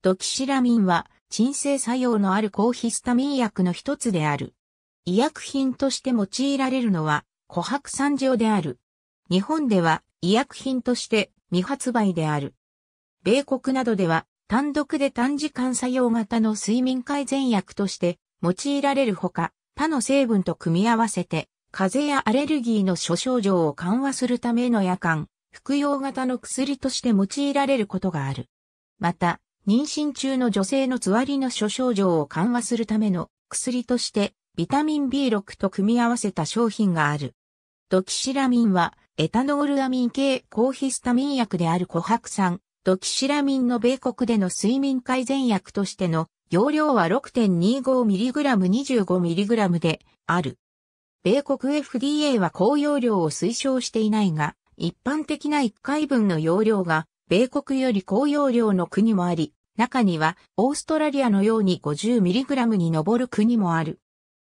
ドキシラミンは鎮静作用のある抗ヒスタミン薬の一つである。医薬品として用いられるのは琥珀酸状である。日本では医薬品として未発売である。米国などでは単独で短時間作用型の睡眠改善薬として用いられるほか、他の成分と組み合わせて風邪やアレルギーの諸症状を緩和するための夜間、服用型の薬として用いられることがある。また、妊娠中の女性のつわりの諸症状を緩和するための薬としてビタミン B6 と組み合わせた商品がある。ドキシラミンはエタノールアミン系抗ヒスタミン薬である琥珀酸、ドキシラミンの米国での睡眠改善薬としての容量は 6.25mg25mg である。米国 FDA は高容量を推奨していないが、一般的な1回分の容量が米国より高容量の国もあり、中にはオーストラリアのように 50mg に上る国もある。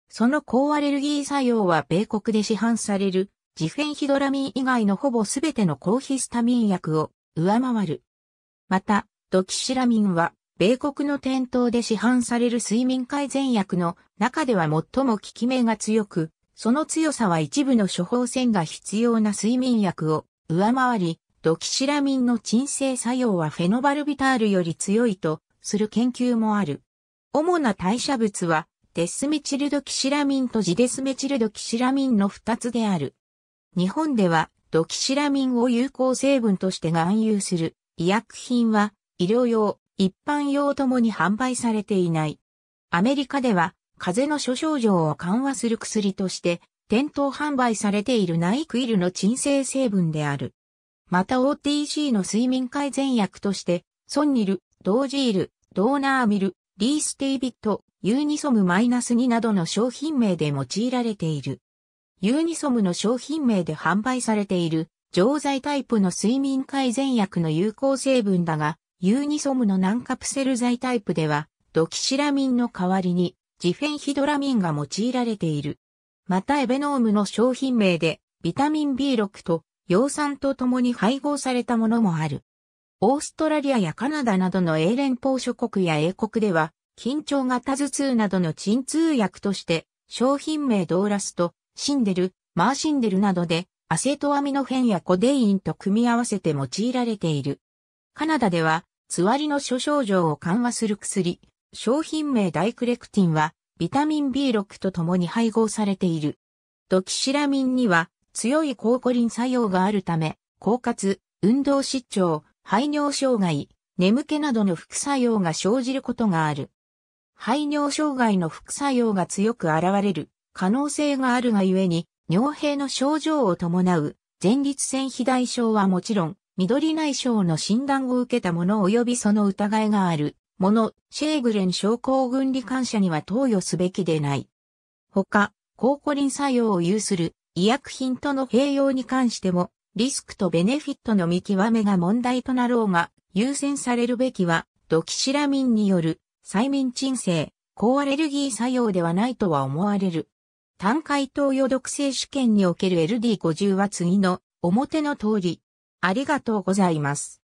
その抗アレルギー作用は米国で市販されるジフェンヒドラミン以外のほぼすべての抗ヒスタミン薬を上回る。また、ドキシラミンは米国の店頭で市販される睡眠改善薬の中では最も効き目が強く、その強さは一部の処方箋が必要な睡眠薬を上回り、ドキシラミンの鎮静作用はフェノバルビタールより強いとする研究もある。主な代謝物は、デスメチルドキシラミンとジデスメチルドキシラミンの2つである。日本では、ドキシラミンを有効成分として含有する医薬品は、医療用、一般用ともに販売されていない。アメリカでは、風邪の諸症状を緩和する薬として、店頭販売されているナイクイルの鎮静成分である。また OTC の睡眠改善薬として、ソンニル、ドージール、ドーナーミル、リーステイビット、ユーニソム -2 などの商品名で用いられている。ユーニソムの商品名で販売されている、錠剤タイプの睡眠改善薬の有効成分だが、ユーニソムの軟カプセル剤タイプでは、ドキシラミンの代わりに、ジフェンヒドラミンが用いられている。またエベノームの商品名で、ビタミン B6 と葉酸と共に配合されたものもある。オーストラリアやカナダなどの英連邦諸国や英国では、緊張型頭痛などの鎮痛薬として、商品名ドーラスと、シンデル、マーシンデルなどで、アセトアミノフェンやコデインと組み合わせて用いられている。カナダでは、つわりの諸症状を緩和する薬、商品名ダイクレクティンは、ビタミン B6 と共に配合されている。ドキシラミンには、強い抗コリン作用があるため、高猾、運動失調、排尿障害、眠気などの副作用が生じることがある。排尿障害の副作用が強く現れる可能性があるがゆえに、尿閉の症状を伴う前立腺肥大症はもちろん、緑内障の診断を受けた者及びその疑いがある者、シェーグレン症候群罹患者には投与すべきでない。他、抗コリン作用を有する医薬品との併用に関しても、リスクとベネフィットの見極めが問題となろうが、優先されるべきは、ドキシラミンによる、催眠鎮静、抗アレルギー作用ではないとは思われる。単回投与毒性試験における LD50 は次の表の通り。ありがとうございます。